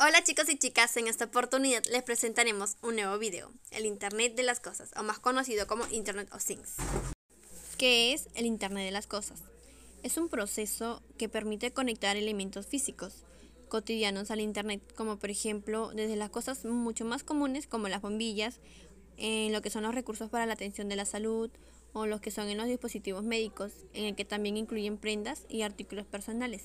Hola chicos y chicas, en esta oportunidad les presentaremos un nuevo video, el Internet de las Cosas, o más conocido como Internet of Things. ¿Qué es el Internet de las Cosas? Es un proceso que permite conectar elementos físicos cotidianos al Internet, como por ejemplo desde las cosas mucho más comunes como las bombillas, en lo que son los recursos para la atención de la salud o los que son en los dispositivos médicos, en el que también incluyen prendas y artículos personales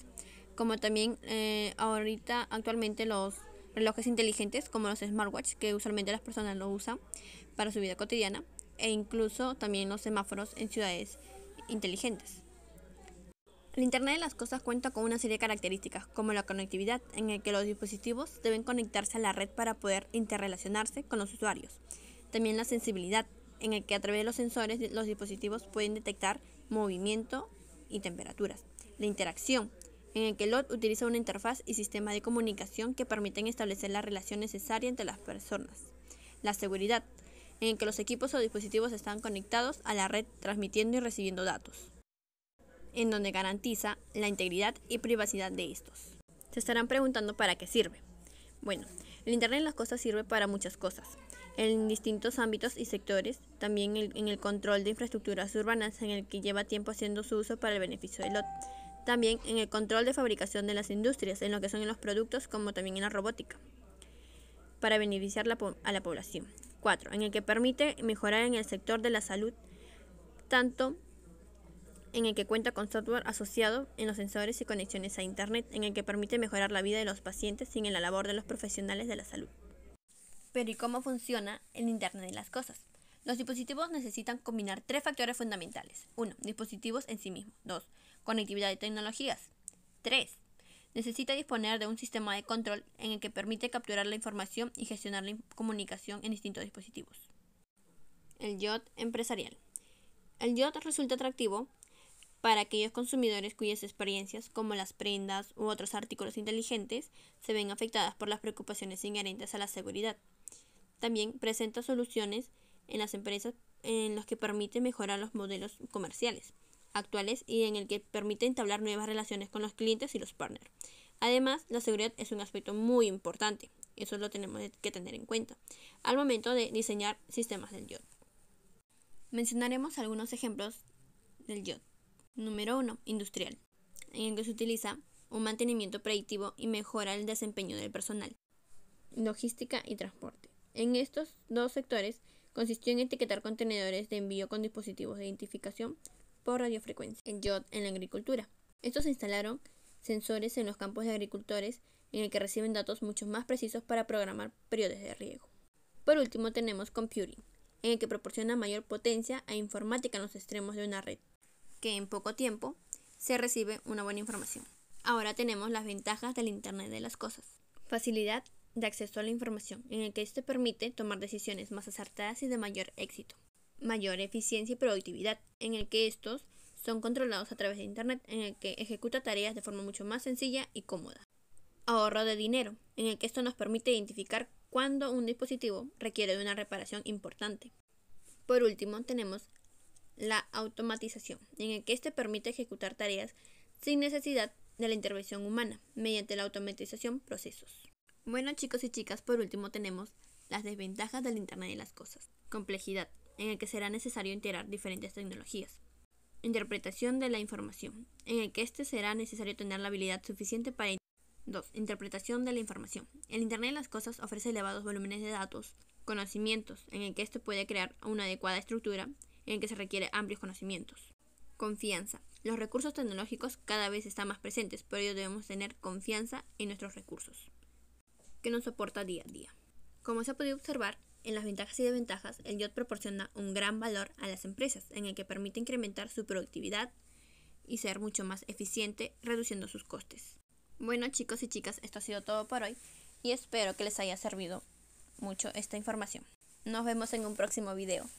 como también eh, ahorita actualmente los relojes inteligentes como los smartwatch que usualmente las personas lo usan para su vida cotidiana e incluso también los semáforos en ciudades inteligentes. El Internet de las Cosas cuenta con una serie de características, como la conectividad, en el que los dispositivos deben conectarse a la red para poder interrelacionarse con los usuarios. También la sensibilidad, en el que a través de los sensores los dispositivos pueden detectar movimiento y temperaturas. La interacción, en el que Lot utiliza una interfaz y sistema de comunicación que permiten establecer la relación necesaria entre las personas. La seguridad, en el que los equipos o dispositivos están conectados a la red transmitiendo y recibiendo datos, en donde garantiza la integridad y privacidad de estos. Se estarán preguntando para qué sirve. Bueno, el Internet de las Cosas sirve para muchas cosas, en distintos ámbitos y sectores, también en el control de infraestructuras urbanas en el que lleva tiempo haciendo su uso para el beneficio de Lot también en el control de fabricación de las industrias, en lo que son en los productos como también en la robótica, para beneficiar a la población. Cuatro, En el que permite mejorar en el sector de la salud, tanto en el que cuenta con software asociado en los sensores y conexiones a Internet, en el que permite mejorar la vida de los pacientes sin en la labor de los profesionales de la salud. Pero ¿y cómo funciona el Internet de las Cosas? Los dispositivos necesitan combinar tres factores fundamentales. 1. Dispositivos en sí mismos. 2. Conectividad de tecnologías. 3. Necesita disponer de un sistema de control en el que permite capturar la información y gestionar la comunicación en distintos dispositivos. El YOT empresarial. El YOT resulta atractivo para aquellos consumidores cuyas experiencias, como las prendas u otros artículos inteligentes, se ven afectadas por las preocupaciones inherentes a la seguridad. También presenta soluciones en las empresas en los que permite mejorar los modelos comerciales actuales y en el que permite entablar nuevas relaciones con los clientes y los partners. Además, la seguridad es un aspecto muy importante, eso lo tenemos que tener en cuenta al momento de diseñar sistemas del IOT. Mencionaremos algunos ejemplos del IOT. Número 1. Industrial, en el que se utiliza un mantenimiento predictivo y mejora el desempeño del personal. Logística y transporte. En estos dos sectores consistió en etiquetar contenedores de envío con dispositivos de identificación por radiofrecuencia en YOT en la agricultura. Estos instalaron sensores en los campos de agricultores en el que reciben datos mucho más precisos para programar periodos de riego. Por último tenemos computing, en el que proporciona mayor potencia a e informática en los extremos de una red, que en poco tiempo se recibe una buena información. Ahora tenemos las ventajas del Internet de las Cosas. Facilidad de acceso a la información, en el que esto permite tomar decisiones más acertadas y de mayor éxito. Mayor eficiencia y productividad, en el que estos son controlados a través de Internet, en el que ejecuta tareas de forma mucho más sencilla y cómoda. Ahorro de dinero, en el que esto nos permite identificar cuando un dispositivo requiere de una reparación importante. Por último, tenemos la automatización, en el que este permite ejecutar tareas sin necesidad de la intervención humana mediante la automatización procesos. Bueno chicos y chicas, por último tenemos las desventajas del Internet de las Cosas. Complejidad, en el que será necesario integrar diferentes tecnologías. Interpretación de la información, en el que este será necesario tener la habilidad suficiente para... 2. Interpretación de la información. El Internet de las Cosas ofrece elevados volúmenes de datos, conocimientos, en el que esto puede crear una adecuada estructura, en el que se requiere amplios conocimientos. Confianza. Los recursos tecnológicos cada vez están más presentes, por ello debemos tener confianza en nuestros recursos que nos soporta día a día. Como se ha podido observar, en las ventajas y desventajas, el IOT proporciona un gran valor a las empresas en el que permite incrementar su productividad y ser mucho más eficiente reduciendo sus costes. Bueno chicos y chicas, esto ha sido todo por hoy y espero que les haya servido mucho esta información. Nos vemos en un próximo video.